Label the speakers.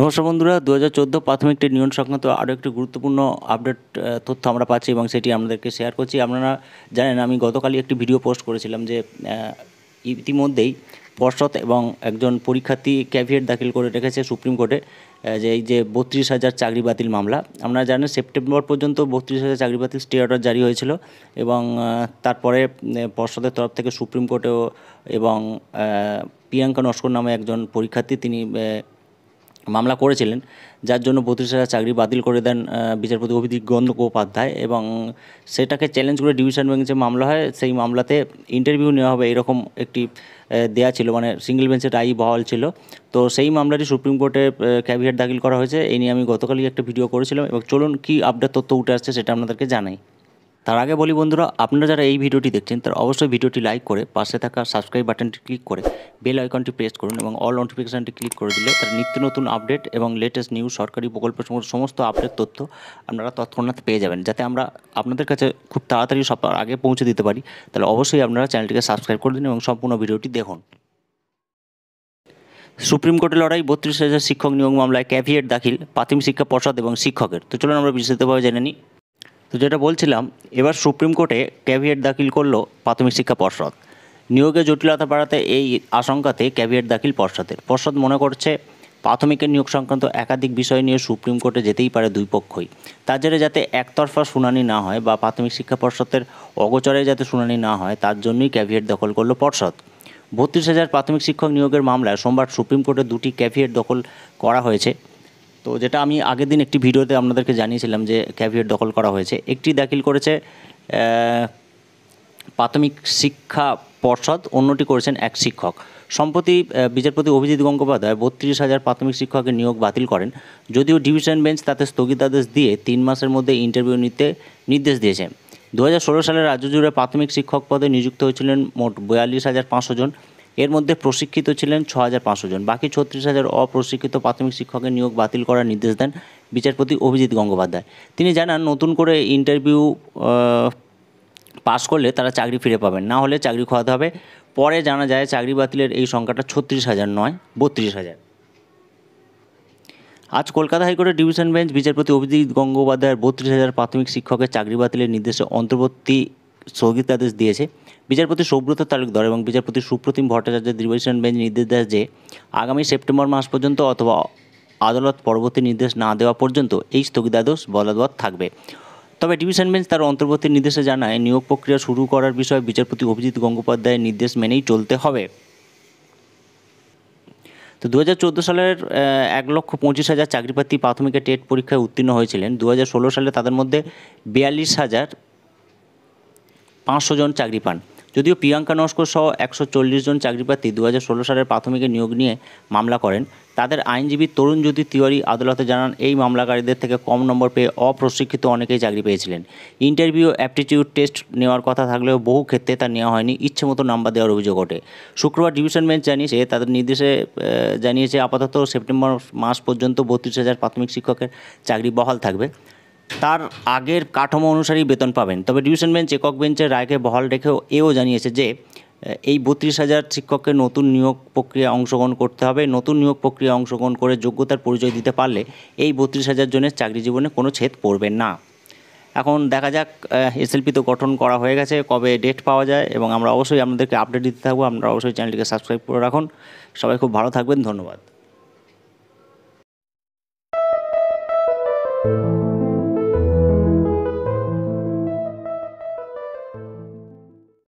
Speaker 1: নমস্কার বন্ধুরা দু হাজার চোদ্দো প্রাথমিক টেট নিয়ম সংক্রান্ত আরও একটি গুরুত্বপূর্ণ আপডেট তথ্য আমরা পাচ্ছি এবং সেটি আপনাদেরকে শেয়ার করছি আপনারা জানেন আমি গতকালই একটি ভিডিও পোস্ট করেছিলাম যে ইতিমধ্যেই পর্ষদ এবং একজন পরীক্ষার্থী ক্যাভিয়েট দাখিল করে রেখেছে সুপ্রিম কোর্টে যে এই যে বত্রিশ হাজার চাকরি বাতিল মামলা আপনারা জানেন সেপ্টেম্বর পর্যন্ত বত্রিশ হাজার চাকরি বাতিল স্টে অর্ডার জারি হয়েছিল এবং তারপরে পর্ষদের তরফ থেকে সুপ্রিম কোর্টেও এবং প্রিয়াঙ্কা নস্কর নামে একজন পরীক্ষার্থী তিনি মামলা করেছিলেন যার জন্য বত্রিশ হাজার চাকরি বাতিল করে দেন বিচারপতি অভিজিৎ গঙ্গোপাধ্যায় এবং সেটাকে চ্যালেঞ্জ করে ডিভিশন বেঞ্চে মামলা হয় সেই মামলাতে ইন্টারভিউ নেওয়া হবে এরকম একটি দেয়া ছিল মানে সিঙ্গেল বেঞ্চের রায় বহাল ছিল তো সেই মামলাটি সুপ্রিম কোর্টে ক্যাভিয়েট দাখিল করা হয়েছে এই নিয়ে আমি গতকালই একটা ভিডিও করেছিলাম এবং চলুন কী আপডেট তথ্য উঠে আসছে সেটা আপনাদেরকে জানাই তার আগে বলি বন্ধুরা আপনারা যারা এই ভিডিওটি দেখছেন তারা অবশ্যই ভিডিওটি লাইক করে পাশে থাকা সাবস্ক্রাইব বাটনটি ক্লিক করে বেল আইকনটি প্রেস করুন এবং অল নোটিফিকেশানটি ক্লিক করে দিলে তার নিত্য নতুন আপডেট এবং লেটেস্ট নিউজ সরকারি প্রকল্প সমস্ত আপডেট তথ্য আপনারা তৎক্ষণাৎ পেয়ে যাবেন যাতে আমরা আপনাদের কাছে খুব তাড়াতাড়ি সব আগে পৌঁছে দিতে পারি তাহলে অবশ্যই আপনারা চ্যানেলটিকে সাবস্ক্রাইব করে দিন এবং সম্পূর্ণ ভিডিওটি দেখুন সুপ্রিম কোর্টে লড়াই বত্রিশ হাজার শিক্ষক নিয়োগ মামলায় ক্যাভিয়েট দাখিল প্রাথমিক শিক্ষা পর্ষদ এবং শিক্ষকের তো চলুন আমরা বিস্তারিতভাবে জেনে নিই তো যেটা বলছিলাম এবার সুপ্রিম কোর্টে ক্যাভিয়েট দাখিল করল প্রাথমিক শিক্ষা পর্ষদ নিয়োগে জটিলতা বাড়াতে এই আশঙ্কাতে ক্যাভিয়েট দাখিল পর্ষদের পর্ষদ মনে করছে প্রাথমিকের নিয়োগ সংক্রান্ত একাধিক বিষয় নিয়ে সুপ্রিম কোর্টে যেতেই পারে দুই পক্ষই তার জন্য যাতে একতরফা শুনানি না হয় বা প্রাথমিক শিক্ষা পর্ষদের অগোচরে যাতে শুনানি না হয় তার জন্যই ক্যাভিয়েট দখল করল পর্ষদ বত্রিশ হাজার প্রাথমিক শিক্ষক নিয়োগের মামলায় সোমবার সুপ্রিম কোর্টে দুটি ক্যাভিয়েট দখল করা হয়েছে তো যেটা আমি আগের দিন একটি ভিডিওতে আপনাদেরকে জানিয়েছিলাম যে ক্যাভিয়েট দখল করা হয়েছে একটি দাখিল করেছে প্রাথমিক শিক্ষা পর্ষদ অন্যটি করেছেন এক শিক্ষক সম্প্রতি বিচারপতি অভিজিৎ গঙ্গোপাধ্যায় বত্রিশ হাজার প্রাথমিক শিক্ষকের নিয়োগ বাতিল করেন যদিও ডিভিশন বেঞ্চ তাতে স্থগিতাদেশ দিয়ে তিন মাসের মধ্যে ইন্টারভিউ নিতে নির্দেশ দিয়েছে দু সালে রাজ্য জুড়ে প্রাথমিক শিক্ষক পদে নিযুক্ত হয়েছিলেন মোট বয়াল্লিশ হাজার পাঁচশো জন এর মধ্যে প্রশিক্ষিত ছিলেন ছ হাজার পাঁচশো জন বাকি ছত্রিশ হাজার অপ্রশিক্ষিত প্রাথমিক শিক্ষকের নিয়োগ বাতিল করার নির্দেশ দেন বিচারপতি অভিজিৎ গঙ্গোপাধ্যায় তিনি জানান নতুন করে ইন্টারভিউ পাশ করলে তারা চাকরি ফিরে পাবেন না হলে চাকরি খোয়াতে হবে পরে জানা যায় চাকরি বাতিলের এই সংখ্যাটা ছত্রিশ হাজার নয় বত্রিশ হাজার আজ কলকাতা হাইকোর্টের ডিভিশন বেঞ্চ বিচারপতি অভিজিৎ গঙ্গোপাধ্যায়ের বত্রিশ হাজার প্রাথমিক শিক্ষকের চাকরি বাতিলের নির্দেশে অন্তর্বর্তী স্থগিতাদেশ দিয়েছে বিচারপতি সৌব্রত তালুকদার এবং বিচারপতি সুপ্রতিম ভট্টাচার্যের দীর্ঘসীন বেঞ্চ নির্দেশ দেয় যে আগামী সেপ্টেম্বর মাস পর্যন্ত অথবা আদালত পরবর্তী নির্দেশ না দেওয়া পর্যন্ত এই স্থগিতাদেশ বলবৎ থাকবে তবে ডিভিশন বেঞ্চ তার অন্তর্বর্তী নির্দেশে জানায় নিয়োগ প্রক্রিয়া শুরু করার বিষয়ে বিচারপতি অভিজিৎ গঙ্গোপাধ্যায়ের নির্দেশ মেনেই চলতে হবে তো দু সালের এক লক্ষ পঁচিশ হাজার চাকরিপ্রার্থী প্রাথমিকে টেট পরীক্ষায় উত্তীর্ণ হয়েছিলেন দু সালে তাদের মধ্যে বিয়াল্লিশ হাজার পাঁচশো জন চাকরি পান যদিও প্রিয়াঙ্কা নস্কর সহ একশো চল্লিশ জন প্রার্থী দু হাজার ষোলো সালের প্রাথমিক নিয়োগ নিয়ে মামলা করেন তাদের আইনজীবী তরুণ জ্যোতি তিওয়ারি আদালতে জানান এই মামলাকারীদের থেকে কম নম্বর পেয়ে অপ্রশিক্ষিত অনেকেই চাকরি পেয়েছিলেন ইন্টারভিউ অ্যাপটিটিউড টেস্ট নেওয়ার কথা থাকলেও বহু ক্ষেত্রে তা নেওয়া হয়নি ইচ্ছে মতো নাম্বার দেওয়ার অভিযোগ ওঠে শুক্রবার ডিভিশন বেঞ্চ জানিয়েছে তাদের নির্দেশে জানিয়েছে আপাতত সেপ্টেম্বর মাস পর্যন্ত বত্রিশ হাজার প্রাথমিক শিক্ষকের চাকরি বহাল থাকবে তার আগের কাঠামো অনুসারেই বেতন পাবেন তবে ডিভিশন বেঞ্চ একক বেঞ্চের রায়কে বহাল রেখেও এও জানিয়েছে যে এই বত্রিশ হাজার শিক্ষককে নতুন নিয়োগ প্রক্রিয়া অংশগ্রহণ করতে হবে নতুন নিয়োগ প্রক্রিয়া অংশগ্রহণ করে যোগ্যতার পরিচয় দিতে পারলে এই বত্রিশ হাজার জনের চাকরি জীবনে কোনো ছেদ পড়বে না এখন দেখা যাক এসএলপি তো গঠন করা হয়ে গেছে কবে ডেট পাওয়া যায় এবং আমরা অবশ্যই আপনাদেরকে আপডেট দিতে থাকবো আপনারা অবশ্যই চ্যানেলটিকে সাবস্ক্রাইব করে রাখুন সবাই খুব ভালো থাকবেন ধন্যবাদ